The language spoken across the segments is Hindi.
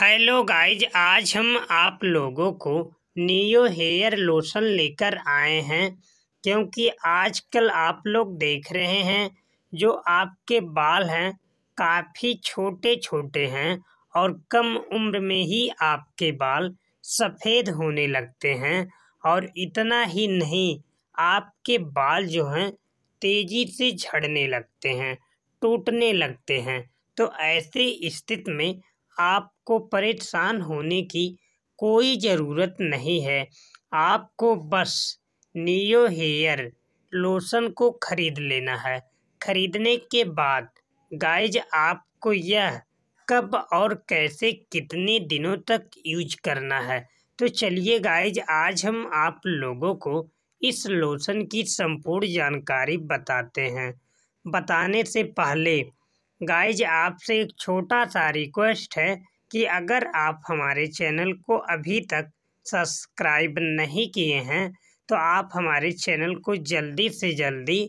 हेलो गाइज आज हम आप लोगों को नियो हेयर लोशन लेकर आए हैं क्योंकि आजकल आप लोग देख रहे हैं जो आपके बाल हैं काफ़ी छोटे छोटे हैं और कम उम्र में ही आपके बाल सफ़ेद होने लगते हैं और इतना ही नहीं आपके बाल जो हैं तेज़ी से झड़ने लगते हैं टूटने लगते हैं तो ऐसे स्थिति में आपको परेशान होने की कोई ज़रूरत नहीं है आपको बस नियो हेयर लोशन को ख़रीद लेना है ख़रीदने के बाद गाइज आपको यह कब और कैसे कितने दिनों तक यूज करना है तो चलिए गाइज आज हम आप लोगों को इस लोशन की संपूर्ण जानकारी बताते हैं बताने से पहले गाइज आपसे एक छोटा सा रिक्वेस्ट है कि अगर आप हमारे चैनल को अभी तक सब्सक्राइब नहीं किए हैं तो आप हमारे चैनल को जल्दी से जल्दी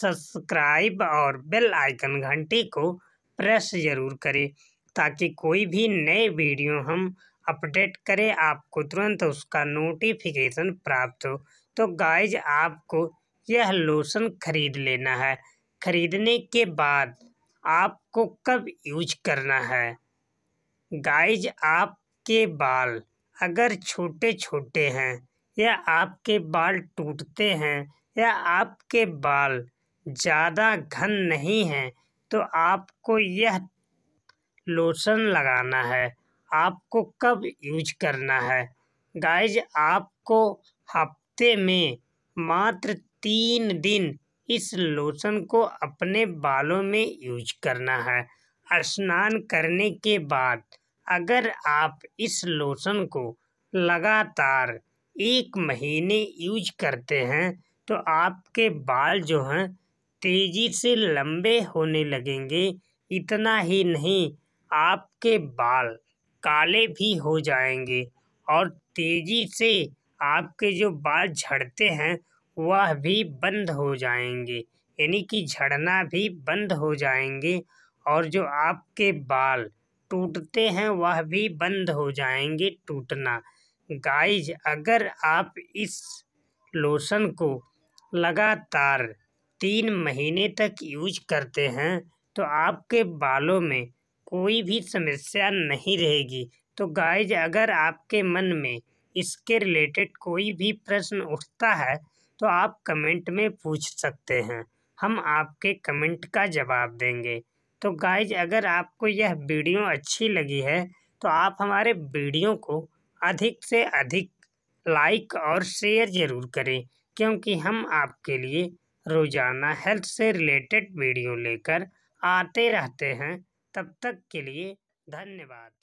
सब्सक्राइब और बेल आइकन घंटी को प्रेस ज़रूर करें ताकि कोई भी नए वीडियो हम अपडेट करें आपको तुरंत उसका नोटिफिकेशन प्राप्त हो तो गाइज आपको यह लोशन ख़रीद लेना है ख़रीदने के बाद आपको कब यूज करना है गाइज आपके बाल अगर छोटे छोटे हैं या आपके बाल टूटते हैं या आपके बाल ज़्यादा घन नहीं हैं तो आपको यह लोशन लगाना है आपको कब यूज करना है गाइज आपको हफ्ते में मात्र तीन दिन इस लोशन को अपने बालों में यूज करना है स्नान करने के बाद अगर आप इस लोशन को लगातार एक महीने यूज करते हैं तो आपके बाल जो हैं तेज़ी से लंबे होने लगेंगे इतना ही नहीं आपके बाल काले भी हो जाएंगे और तेज़ी से आपके जो बाल झड़ते हैं वह भी बंद हो जाएंगे यानी कि झड़ना भी बंद हो जाएंगे और जो आपके बाल टूटते हैं वह भी बंद हो जाएंगे टूटना गाइज अगर आप इस लोशन को लगातार तीन महीने तक यूज करते हैं तो आपके बालों में कोई भी समस्या नहीं रहेगी तो गाइज अगर आपके मन में इसके रिलेटेड कोई भी प्रश्न उठता है तो आप कमेंट में पूछ सकते हैं हम आपके कमेंट का जवाब देंगे तो गाइज अगर आपको यह वीडियो अच्छी लगी है तो आप हमारे वीडियो को अधिक से अधिक लाइक और शेयर ज़रूर करें क्योंकि हम आपके लिए रोज़ाना हेल्थ से रिलेटेड वीडियो लेकर आते रहते हैं तब तक के लिए धन्यवाद